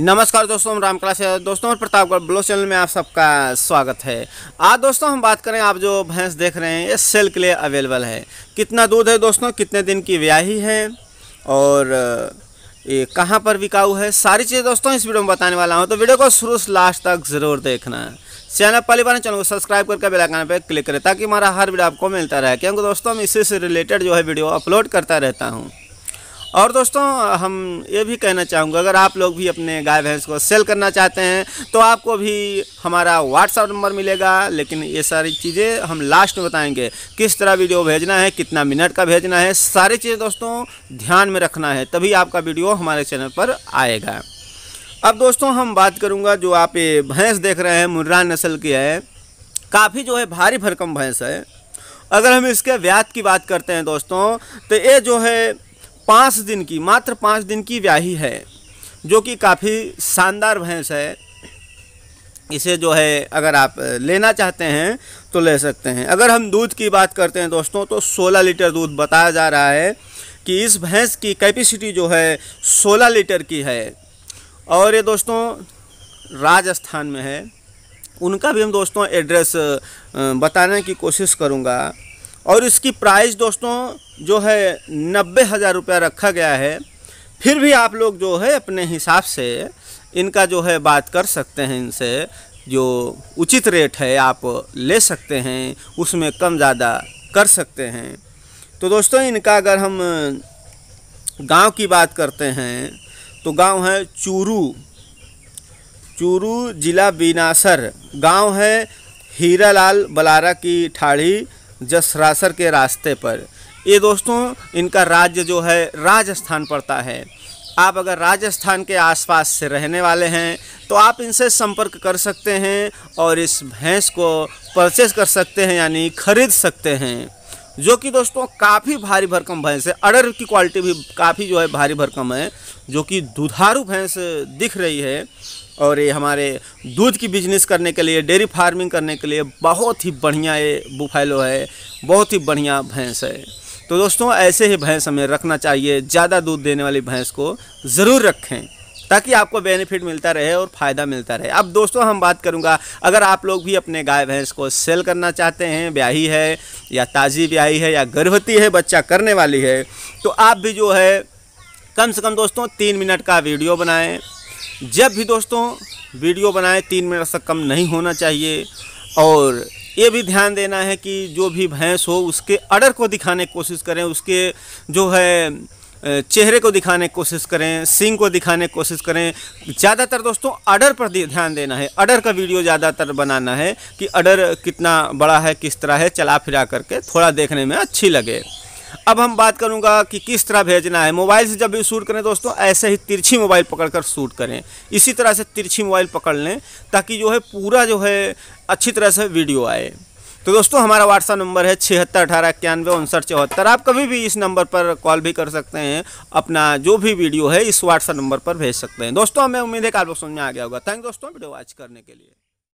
नमस्कार दोस्तों हम रामकला से दोस्तों और प्रतापगढ़ ब्लो चैनल में आप सबका स्वागत है आज दोस्तों हम बात करें आप जो भैंस देख रहे हैं ये सेल के लिए अवेलेबल है कितना दूध है दोस्तों कितने दिन की व्याही है और ये कहाँ पर बिकाऊ है सारी चीज़ें दोस्तों इस वीडियो में बताने वाला हूँ तो वीडियो को शुरू से लास्ट तक ज़रूर देखना चैनल पहली बार चैनल को सब्सक्राइब करके बेल आइकन पर क्लिक करें ताकि हमारा हर वीडियो आपको मिलता रहे क्योंकि दोस्तों हम इसी से रिलेटेड जो है वीडियो अपलोड करता रहता हूँ और दोस्तों हम ये भी कहना चाहूँगा अगर आप लोग भी अपने गाय भैंस को सेल करना चाहते हैं तो आपको भी हमारा व्हाट्सअप नंबर मिलेगा लेकिन ये सारी चीज़ें हम लास्ट में बताएंगे किस तरह वीडियो भेजना है कितना मिनट का भेजना है सारी चीज़ें दोस्तों ध्यान में रखना है तभी आपका वीडियो हमारे चैनल पर आएगा अब दोस्तों हम बात करूँगा जो आप ये भैंस देख रहे हैं मुर्रा नस्ल की है काफ़ी जो है भारी भरकम भैंस है अगर हम इसके व्याध की बात करते हैं दोस्तों तो ये जो है पाँच दिन की मात्र पाँच दिन की व्याही है जो कि काफ़ी शानदार भैंस है इसे जो है अगर आप लेना चाहते हैं तो ले सकते हैं अगर हम दूध की बात करते हैं दोस्तों तो 16 लीटर दूध बताया जा रहा है कि इस भैंस की कैपेसिटी जो है 16 लीटर की है और ये दोस्तों राजस्थान में है उनका भी हम दोस्तों एड्रेस बताने की कोशिश करूँगा और इसकी प्राइस दोस्तों जो है नब्बे हज़ार रुपया रखा गया है फिर भी आप लोग जो है अपने हिसाब से इनका जो है बात कर सकते हैं इनसे जो उचित रेट है आप ले सकते हैं उसमें कम ज़्यादा कर सकते हैं तो दोस्तों इनका अगर हम गांव की बात करते हैं तो गांव है चूरू चूरू ज़िला बीनासर गांव है हीरालाल बलारा की ठाड़ी जसरासर के रास्ते पर ये दोस्तों इनका राज्य जो है राजस्थान पड़ता है आप अगर राजस्थान के आसपास से रहने वाले हैं तो आप इनसे संपर्क कर सकते हैं और इस भैंस को परचेज कर सकते हैं यानी खरीद सकते हैं जो कि दोस्तों काफ़ी भारी भरकम भैंस है अडर की क्वालिटी भी काफ़ी जो है भारी भरकम है जो कि दुधारू भैंस दिख रही है और ये हमारे दूध की बिजनेस करने के लिए डेयरी फार्मिंग करने के लिए बहुत ही बढ़िया ये बुफैलो है बहुत ही बढ़िया भैंस है तो दोस्तों ऐसे ही भैंस हमें रखना चाहिए ज़्यादा दूध देने वाली भैंस को ज़रूर रखें ताकि आपको बेनिफिट मिलता रहे और फ़ायदा मिलता रहे अब दोस्तों हम बात करूँगा अगर आप लोग भी अपने गाय भैंस को सेल करना चाहते हैं ब्याही है या ताज़ी ब्याही है या गर्भवती है बच्चा करने वाली है तो आप भी जो है कम से कम दोस्तों तीन मिनट का वीडियो बनाएँ जब भी दोस्तों वीडियो बनाएँ तीन मिनट से कम नहीं होना चाहिए और ये भी ध्यान देना है कि जो भी भैंस हो उसके अडर को दिखाने की कोशिश करें उसके जो है चेहरे को दिखाने की कोशिश करें सिंग को दिखाने की कोशिश करें ज़्यादातर दोस्तों अडर पर ध्यान देना है अडर का वीडियो ज़्यादातर बनाना है कि अडर कितना बड़ा है किस तरह है चला फिरा करके थोड़ा देखने में अच्छी लगे अब हम बात करूंगा कि किस तरह भेजना है मोबाइल से जब भी शूट करें दोस्तों ऐसे ही तिरछी मोबाइल पकड़कर शूट करें इसी तरह से तिरछी मोबाइल पकड़ लें ताकि जो है पूरा जो है अच्छी तरह से वीडियो आए तो दोस्तों हमारा व्हाट्सअप नंबर है छिहत्तर अठारह इक्यानवे उनसठ चौहत्तर आप कभी भी इस नंबर पर कॉल भी कर सकते हैं अपना जो भी वीडियो है इस व्हाट्सअप नंबर पर भेज सकते हैं दोस्तों हमें उम्मीद है कि आप लोग समझ में आ गया होगा थैंक दोस्तों वीडियो वॉच करने के लिए